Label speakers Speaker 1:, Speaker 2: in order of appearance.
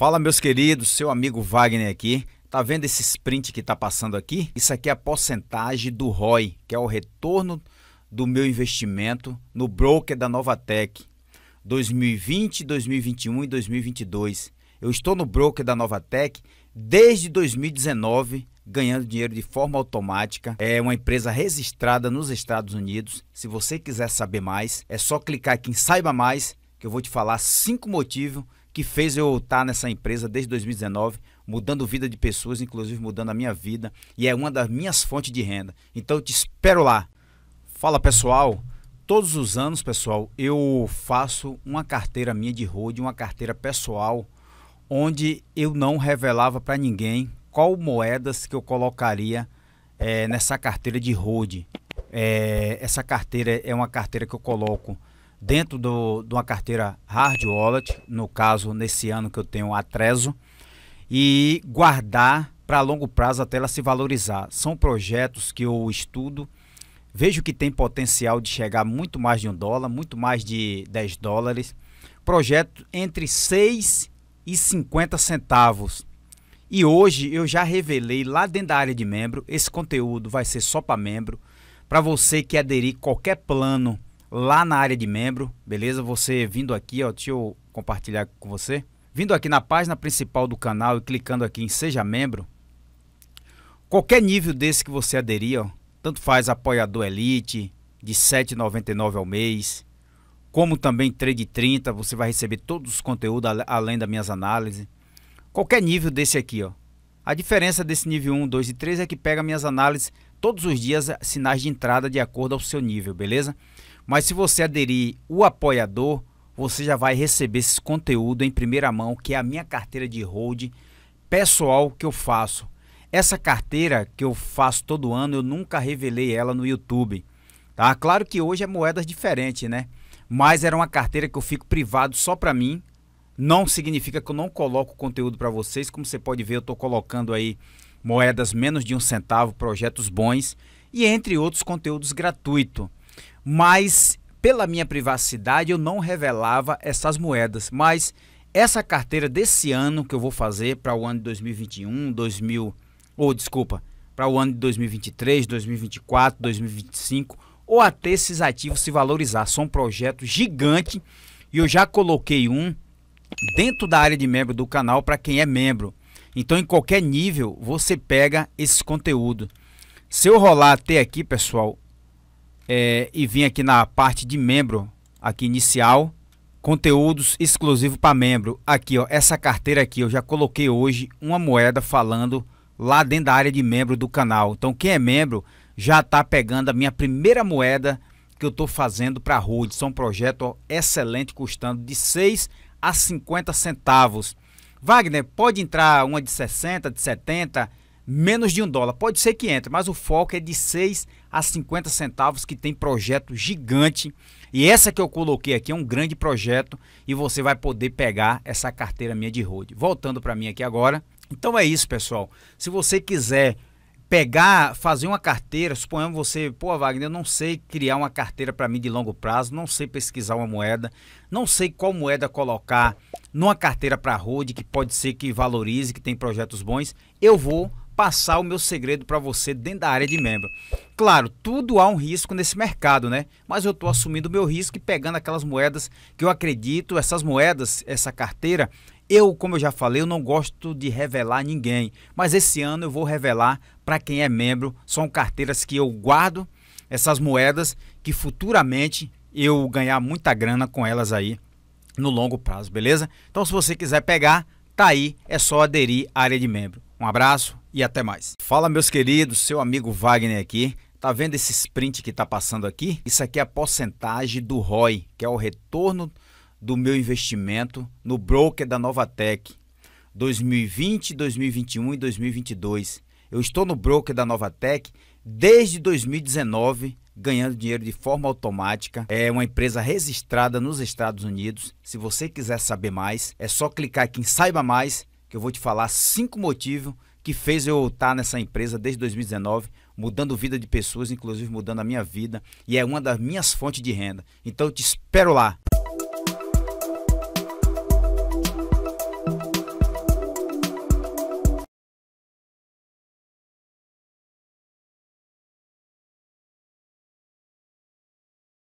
Speaker 1: Fala meus queridos, seu amigo Wagner aqui. Tá vendo esse sprint que tá passando aqui? Isso aqui é a porcentagem do ROI, que é o retorno do meu investimento no broker da Novatec 2020, 2021 e 2022. Eu estou no broker da Novatec desde 2019, ganhando dinheiro de forma automática. É uma empresa registrada nos Estados Unidos. Se você quiser saber mais, é só clicar aqui em saiba mais que eu vou te falar cinco motivos que fez eu estar tá nessa empresa desde 2019, mudando vida de pessoas, inclusive mudando a minha vida, e é uma das minhas fontes de renda. Então eu te espero lá. Fala pessoal, todos os anos, pessoal, eu faço uma carteira minha de road, uma carteira pessoal, onde eu não revelava para ninguém qual moedas que eu colocaria é, nessa carteira de road. É, essa carteira é uma carteira que eu coloco dentro do, de uma carteira hard wallet, no caso, nesse ano que eu tenho a Trezo, e guardar para longo prazo até ela se valorizar. São projetos que eu estudo, vejo que tem potencial de chegar muito mais de um dólar, muito mais de 10 dólares. Projeto entre 6 e 50 centavos. E hoje eu já revelei lá dentro da área de membro, esse conteúdo vai ser só para membro. Para você que aderir qualquer plano lá na área de membro, beleza? Você vindo aqui, ó, deixa eu compartilhar com você. Vindo aqui na página principal do canal e clicando aqui em Seja Membro, qualquer nível desse que você aderir, ó, tanto faz apoiador Elite, de R$ 7,99 ao mês, como também Trade 30, você vai receber todos os conteúdos além das minhas análises. Qualquer nível desse aqui, ó. A diferença desse nível 1, 2 e 3 é que pega minhas análises todos os dias, sinais de entrada de acordo ao seu nível, beleza? Mas se você aderir o apoiador, você já vai receber esse conteúdo em primeira mão, que é a minha carteira de hold pessoal que eu faço. Essa carteira que eu faço todo ano, eu nunca revelei ela no YouTube. Tá? Claro que hoje é moedas diferentes, né? Mas era uma carteira que eu fico privado só para mim. Não significa que eu não coloco conteúdo para vocês. Como você pode ver, eu estou colocando aí moedas menos de um centavo, projetos bons e entre outros conteúdos gratuito mas pela minha privacidade eu não revelava essas moedas. Mas essa carteira desse ano que eu vou fazer para o ano de 2021, 2000, ou desculpa, para o ano de 2023, 2024, 2025, ou até esses ativos se valorizar. São um projeto gigante e eu já coloquei um dentro da área de membro do canal para quem é membro. Então, em qualquer nível, você pega esse conteúdo. Se eu rolar até aqui, pessoal, é, e vim aqui na parte de membro, aqui inicial, conteúdos exclusivos para membro. Aqui, ó, essa carteira aqui, eu já coloquei hoje uma moeda falando lá dentro da área de membro do canal. Então, quem é membro já está pegando a minha primeira moeda que eu estou fazendo para a Rude. São é um projeto ó, excelente, custando de 6 a 50 centavos. Wagner, pode entrar uma de 60, de 70? menos de um dólar. Pode ser que entre, mas o foco é de 6 a 50 centavos, que tem projeto gigante. E essa que eu coloquei aqui é um grande projeto e você vai poder pegar essa carteira minha de road. Voltando para mim aqui agora. Então é isso, pessoal. Se você quiser pegar, fazer uma carteira, suponhamos você, pô, Wagner, eu não sei criar uma carteira para mim de longo prazo, não sei pesquisar uma moeda, não sei qual moeda colocar numa carteira para road que pode ser que valorize, que tem projetos bons. Eu vou passar o meu segredo para você dentro da área de membro. Claro, tudo há um risco nesse mercado, né? Mas eu estou assumindo o meu risco e pegando aquelas moedas que eu acredito, essas moedas, essa carteira. Eu, como eu já falei, eu não gosto de revelar a ninguém, mas esse ano eu vou revelar para quem é membro. São carteiras que eu guardo, essas moedas que futuramente eu ganhar muita grana com elas aí no longo prazo, beleza? Então, se você quiser pegar, tá aí, é só aderir à área de membro. Um abraço e até mais. Fala, meus queridos, seu amigo Wagner aqui. Tá vendo esse sprint que tá passando aqui? Isso aqui é a porcentagem do ROI, que é o retorno do meu investimento no broker da Novatec 2020, 2021 e 2022. Eu estou no broker da Novatec desde 2019, ganhando dinheiro de forma automática. É uma empresa registrada nos Estados Unidos. Se você quiser saber mais, é só clicar aqui em saiba mais que eu vou te falar cinco motivos que fez eu estar tá nessa empresa desde 2019, mudando vida de pessoas, inclusive mudando a minha vida, e é uma das minhas fontes de renda. Então eu te espero lá.